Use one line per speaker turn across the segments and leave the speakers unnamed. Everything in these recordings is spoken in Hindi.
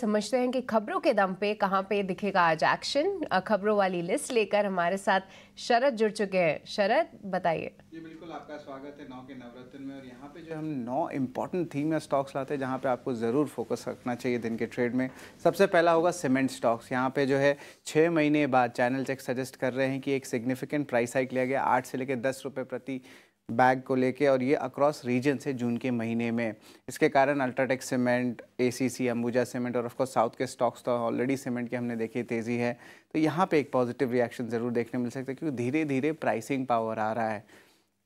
समझते हैं कि खबरों के दम पे कहाँ पे दिखेगा आज एक्शन खबरों वाली लिस्ट लेकर हमारे साथ शरद जुड़ चुके हैं शरद बताइए
जी बिल्कुल आपका स्वागत है नौ के नवरत्न में और यहाँ पे जो हम नौ इम्पॉर्टेंट थीम या स्टॉक्स लाते हैं जहाँ पे आपको ज़रूर फोकस रखना चाहिए दिन के ट्रेड में सबसे पहला होगा सीमेंट स्टॉक्स यहाँ पे जो है छः महीने बाद चैनल चेक सजेस्ट कर रहे हैं कि एक सिग्निफिकेंट प्राइस हाइक लिया गया आठ से लेकर दस रुपये प्रति बैग को लेके और ये अक्रॉस रीजन से जून के महीने में इसके कारण UltraTech cement ACC Ambuja cement और ऑफकोर्स साउथ के स्टॉक्स तो ऑलरेडी सीमेंट के हमने देखी तेज़ी है तो यहाँ पे एक पॉजिटिव रिएक्शन ज़रूर देखने मिल सकता है क्योंकि धीरे धीरे प्राइसिंग पावर आ रहा है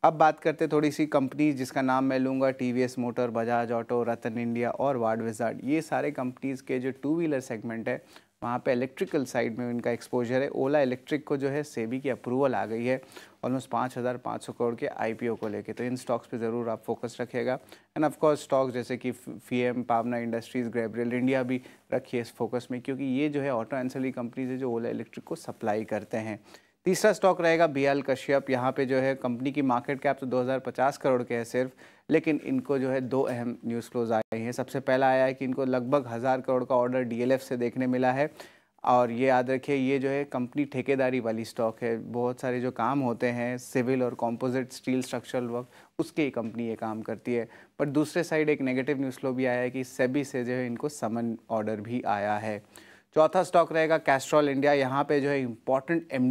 अब बात करते थोड़ी सी कंपनीज जिसका नाम मैं लूँगा T V S motor Bajaj auto Ratan India और वार्ड विजार्ड ये सारे कंपनीज़ के जो टू व्हीलर सेगमेंट है वहाँ पे इलेक्ट्रिकल साइड में इनका एक्सपोजर है ओला इलेक्ट्रिक को जो है सेबी की अप्रूवल आ गई है ऑलमोस्ट पाँच हज़ार पाँच सौ करोड़ के आईपीओ को लेके तो इन स्टॉक्स पे ज़रूर आप फोकस रखिएगा एंड कोर्स स्टॉक्स जैसे कि फी एम पावना इंडस्ट्रीज़ ग्रेबरियल इंडिया भी रखिए इस फोकस में क्योंकि ये जो है ऑटो एंसली कंपनीज है जो ओला इलेक्ट्रिक को सप्लाई करते हैं तीसरा स्टॉक रहेगा बी एल कश्यप यहाँ पे जो है कंपनी की मार्केट कैप तो पचास करोड़ के है सिर्फ लेकिन इनको जो है दो अहम न्यूज़ क्लोज आए हैं सबसे पहला आया है कि इनको लगभग हज़ार करोड़ का ऑर्डर डी से देखने मिला है और ये याद रखिए ये जो है कंपनी ठेकेदारी वाली स्टॉक है बहुत सारे जो काम होते हैं सिविल और कॉम्पोजिट स्टील स्ट्रक्चरल वर्क उसकी ही कंपनी ये काम करती है पर दूसरे साइड एक नेगेटिव न्यूज़ फ्लो भी आया है कि सेबी से जो है इनको समन ऑर्डर भी आया है चौथा स्टॉक रहेगा कैस्ट्रॉल इंडिया यहाँ पे जो है इम्पॉर्टेंट एम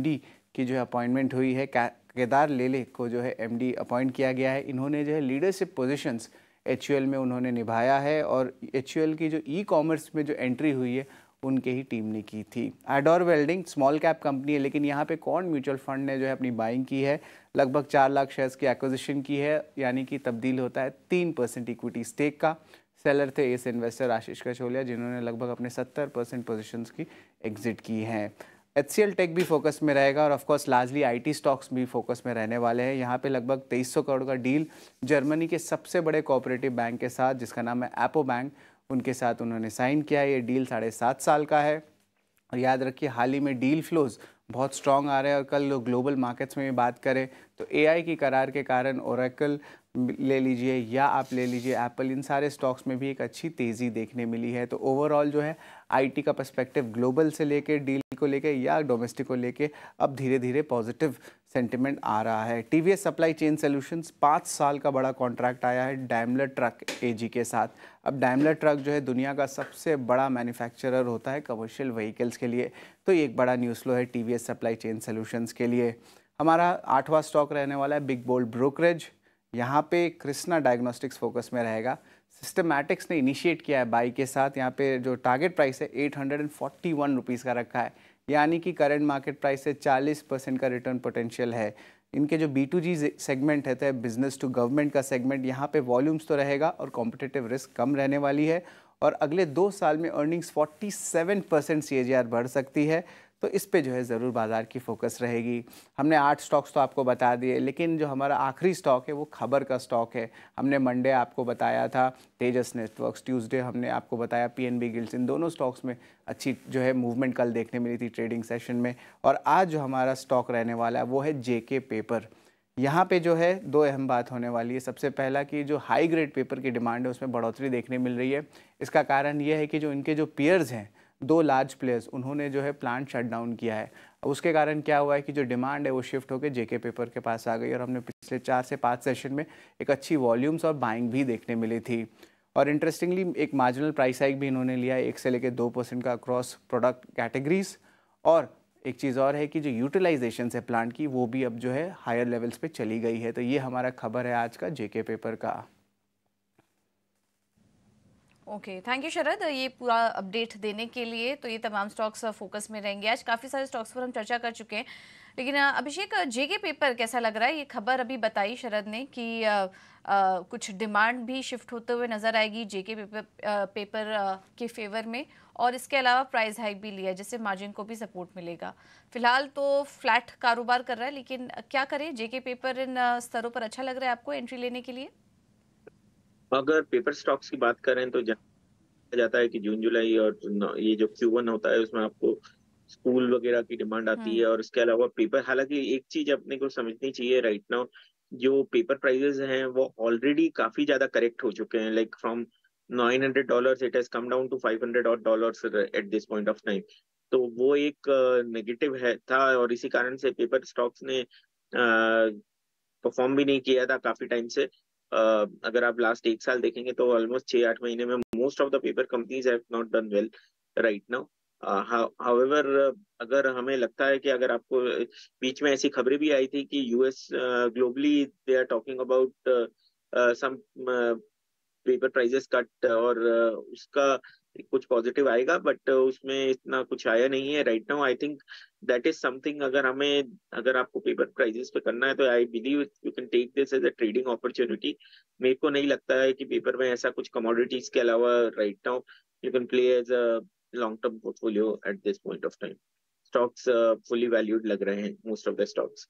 की जो है अपॉइंटमेंट हुई है केदार लेले को जो है एम अपॉइंट किया गया है इन्होंने जो है लीडरशिप पोजीशंस एच में उन्होंने निभाया है और एच की जो ई e कॉमर्स में जो एंट्री हुई है उनके ही टीम ने की थी Ador welding small cap company है लेकिन यहाँ पे कौन म्यूचुअल फंड ने जो है अपनी बाइंग की है लगभग चार लाख शेयर्स की एक्विजिशन की है यानी कि तब्दील होता है तीन परसेंट इक्विटी स्टेक का सेलर थे इस इन्वेस्टर आशीष कचोलिया जिन्होंने लगभग अपने सत्तर परसेंट पोजिशन की एग्जिट की हैं एच सी टेक भी फोकस में रहेगा और of course largely I T stocks भी फोकस में रहने वाले हैं यहाँ पे लगभग 2300 करोड़ का डील जर्मनी के सबसे बड़े कोऑपरेटिव बैंक के साथ जिसका नाम है एपो बैंक उनके साथ उन्होंने साइन किया है ये डील साढ़े सात साल का है और याद रखिए हाल ही में डील फ्लोज़ बहुत स्ट्रॉन्ग आ रहे हैं और कल लोग ग्लोबल मार्केट्स में भी बात करें तो ए की करार के कारण औरकल ले लीजिए या आप ले लीजिए एप्पल इन सारे स्टॉक्स में भी एक अच्छी तेज़ी देखने मिली है तो ओवरऑल जो है आईटी का पर्सपेक्टिव ग्लोबल से लेकर डील को लेके या डोमेस्टिक को लेके अब धीरे धीरे पॉजिटिव सेंटिमेंट आ रहा है टीवीएस सप्लाई चेन सोल्यूशंस पाँच साल का बड़ा कॉन्ट्रैक्ट आया है डायमलर ट्रक एजी के साथ अब डायमलर ट्रक जो है दुनिया का सबसे बड़ा मैन्युफैक्चरर होता है कमर्शियल व्हीकल्स के लिए तो ये एक बड़ा न्यूज़ फ्लो है टीवीएस सप्लाई चेन सोल्यूशंस के लिए हमारा आठवां स्टॉक रहने वाला है बिग बोल्ड ब्रोकरेज यहाँ पे कृष्णा डायग्नोस्टिक्स फोकस में रहेगा सिस्टमैटिक्स ने इनिशिएट किया है बाई के साथ यहाँ पे जो टारगेट प्राइस है eight hundred and forty one rupees का रखा है यानी कि करंट मार्केट प्राइस से चालीस परसेंट का रिटर्न पोटेंशियल है इनके जो बी टू जी सेगमेंट रहता है बिजनेस टू गवर्नमेंट का सेगमेंट यहाँ पे वॉल्यूम्स तो रहेगा और कॉम्पिटेटिव रिस्क कम रहने वाली है और अगले दो साल में अर्निंग्स 47 परसेंट सी बढ़ सकती है तो इस पे जो है ज़रूर बाज़ार की फोकस रहेगी हमने आठ स्टॉक्स तो आपको बता दिए लेकिन जो हमारा आखिरी स्टॉक है वो खबर का स्टॉक है हमने मंडे आपको बताया था तेजस नेटवर्क्स ट्यूसडे हमने आपको बताया पी एन गिल्ड्स इन दोनों स्टॉक्स में अच्छी जो है मूवमेंट कल देखने मिली थी ट्रेडिंग सेशन में और आज जो हमारा स्टॉक रहने वाला है वो है जे पेपर यहाँ पे जो है दो अहम बात होने वाली है सबसे पहला कि जो हाई ग्रेड पेपर की डिमांड है उसमें बढ़ोतरी देखने मिल रही है इसका कारण ये है कि जो इनके जो पेयर्स हैं दो लार्ज प्लेयर्स उन्होंने जो है प्लांट शट डाउन किया है उसके कारण क्या हुआ है कि जो डिमांड है वो शिफ्ट होकर जेके पेपर के पास आ गई और हमने पिछले चार से पाँच सेशन में एक अच्छी वॉल्यूम्स और बाइंग भी देखने मिली थी और इंटरेस्टिंगली एक मार्जिनल प्राइस हाइक भी इन्होंने लिया है एक से लेकर दो परसेंट का अक्रॉस प्रोडक्ट कैटेगरीज और एक चीज़ और है कि जो यूटिलाइजेशन है प्लांट की वो भी अब जो है हायर लेवल्स पे चली गई है तो ये हमारा खबर है आज का जेके पेपर का ओके थैंक यू शरद ये पूरा अपडेट देने के लिए तो ये तमाम स्टॉक्स फोकस uh, में रहेंगे आज काफ़ी सारे स्टॉक्स पर हम चर्चा कर चुके हैं लेकिन uh, Abhishek JK uh, paper कैसा लग रहा है ये खबर अभी बताई शरद ने कि आ, आ, कुछ डिमांड भी शिफ्ट होते हुए नज़र आएगी जेके पेपर आ, पेपर आ, के फेवर में और इसके अलावा प्राइस हाइक भी लिया जिससे मार्जिन को भी सपोर्ट मिलेगा फिलहाल तो फ्लैट कारोबार कर रहा है लेकिन क्या करें जेके पेपर इन स्तरों पर अच्छा लग रहा है आपको एंट्री लेने के लिए
अगर पेपर स्टॉक्स की बात करें तो जाता है कि जून जुलाई और ये जो क्यू वन होता है उसमें आपको स्कूल वगैरह की डिमांड आती है हम्म। और इसके अलावा पेपर हालांकि एक चीज अपने को समझनी चाहिए राइट नाउ जो पेपर प्राइजेस हैं वो ऑलरेडी काफी ज्यादा करेक्ट हो चुके हैं like from nine hundred dollar it has come down to 500 और dollar at this point of time तो वो एक नेगेटिव है था और इसी कारण से पेपर स्टॉक्स ने परफॉर्म भी नहीं किया था काफी टाइम से अगर आप लास्ट एक साल देखेंगे तो ऑलमोस्ट छह आठ महीने में most of the paper companies have not done well right now however अगर हमें लगता है कि अगर आपको बीच में ऐसी खबरें भी आई थी कि US globally they are talking about some paper prices cut और उसका कुछ पॉजिटिव आएगा बट उसमें इतना कुछ आया नहीं है right now I think that is something अगर हमें अगर आपको पेपर प्राइजेस पे करना है तो I believe you can take this as a trading opportunity मेरे को नहीं लगता है कि पेपर में ऐसा कुछ कमोडिटीज के अलावा right now you can play as a long term portfolio at this point of time stocks fully valued लग रहे हैं मोस्ट ऑफ द स्टॉक्स